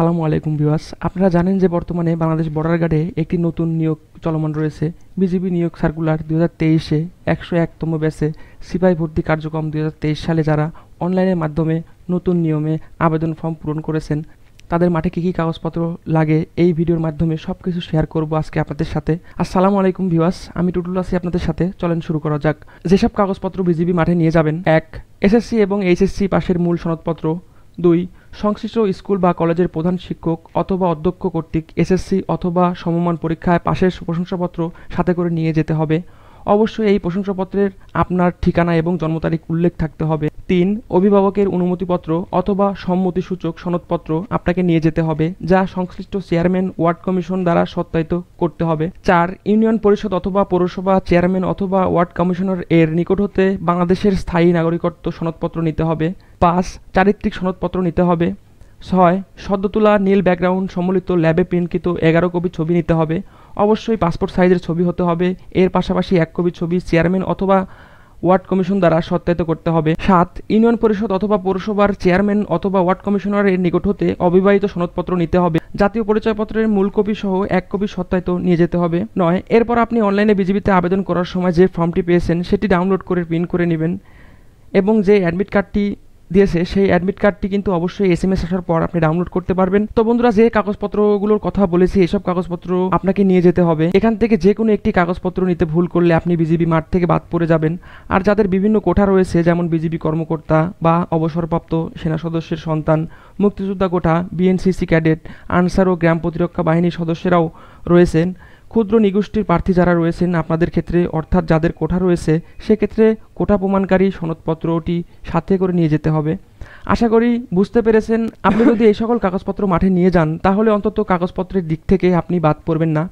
সালামু আলাইকুম বিওয়াস আপনারা জানেন যে বর্তমানে বাংলাদেশ বর্ডার গার্ডে একটি নতুন নিয়োগ চলমান রয়েছে বিজিবি নিয়োগ সার্কুলার দু হাজার তেইশে একশো একতম ব্যাচে সিপাহী ভর্তি কার্যক্রম দু সালে যারা অনলাইনের মাধ্যমে নতুন নিয়মে আবেদন ফর্ম পূরণ করেছেন তাদের মাঠে কী কী কাগজপত্র লাগে এই ভিডিওর মাধ্যমে সব কিছু শেয়ার করব আজকে আপনাদের সাথে আর সালাম আলাইকুম ভিওয়াস আমি টুটুল আছি আপনাদের সাথে চলেন শুরু করা যাক যেসব কাগজপত্র বিজিবি মাঠে নিয়ে যাবেন এক এসএসসি এবং এইচএসসি পাশের মূল সনদপত্র দুই সংশ্লিষ্ট স্কুল বা কলেজের প্রধান শিক্ষক অথবা অধ্যক্ষ কর্তৃক এসএসসি অথবা সমমান পরীক্ষায় পাশের প্রশংসাপত্র সাথে করে নিয়ে যেতে হবে অবশ্যই এই প্রশংসাপত্রের আপনার ঠিকানা এবং জন্ম তারিখ উল্লেখ থাকতে হবে তিন অভিভাবকের অনুমতিপত্র অথবা সম্মতিসূচক সনদপত্র আপনাকে নিয়ে যেতে হবে যা সংশ্লিষ্ট চেয়ারম্যান ওয়ার্ড কমিশন দ্বারা সত্যায়িত করতে হবে চার ইউনিয়ন পরিষদ অথবা পৌরসভা চেয়ারম্যান অথবা ওয়ার্ড কমিশনার এর নিকট হতে বাংলাদেশের স্থায়ী নাগরিকত্ব সনদপত্র নিতে হবে পাঁচ চারিত্রিক সনদপত্র নিতে হবে ছয় সদ্য তোলা নীল ব্যাকগ্রাউন্ড সম্বলিত ল্যাবে প্রিন্টকৃত এগারো কপি ছবি নিতে হবে অবশ্যই পাসপোর্ট সাইজের ছবি হতে হবে এর পাশাপাশি এক কপি ছবি চেয়ারম্যান অথবা ওয়ার্ড কমিশন দ্বারা সত্যায়িত করতে হবে সাত ইউনিয়ন পরিষদ অথবা পৌরসভার চেয়ারম্যান অথবা ওয়ার্ড কমিশনারের নিকট হতে অবিবাহিত সনদপত্র নিতে হবে জাতীয় পরিচয়পত্রের মূল কপি সহ এক কপি সত্যায়িত নিয়ে যেতে হবে নয় এরপর আপনি অনলাইনে বিজিবিতে আবেদন করার সময় যে ফর্মটি পেয়েছেন সেটি ডাউনলোড করে প্রিন্ট করে নেবেন এবং যে অ্যাডমিট কার্ডটি দিয়েছে সেই অ্যাডমিট কার্ডটি কিন্তু অবশ্যই এস এম এস আসার পর আপনি ডাউনলোড করতে পারবেন তো বন্ধুরা যে কাগজপত্রগুলোর কথা বলেছি এসব কাগজপত্র আপনাকে নিয়ে যেতে হবে এখান থেকে যে কোনো একটি কাগজপত্র নিতে ভুল করলে আপনি বিজিবি মাঠ থেকে বাদ পড়ে যাবেন আর যাদের বিভিন্ন কোঠা রয়েছে যেমন বিজিবি কর্মকর্তা বা অবসরপ্রাপ্ত সেনা সদস্যের সন্তান মুক্তিযোদ্ধা কোঠা বিএনসিসি ক্যাডেট আনসার ও গ্রাম প্রতিরক্ষা বাহিনীর সদস্যরাও রয়েছেন ক্ষুদ্র নিগোষ্ঠীর প্রার্থী যারা রয়েছেন আপনাদের ক্ষেত্রে অর্থাৎ যাদের কোঠা রয়েছে সেক্ষেত্রে কোঠা প্রমাণকারী সনদপত্রটি সাথে করে নিয়ে যেতে হবে আশা করি বুঝতে পেরেছেন আপনি যদি এই সকল কাগজপত্র মাঠে নিয়ে যান তাহলে অন্তত কাগজপত্রের দিক থেকে আপনি বাদ পড়বেন না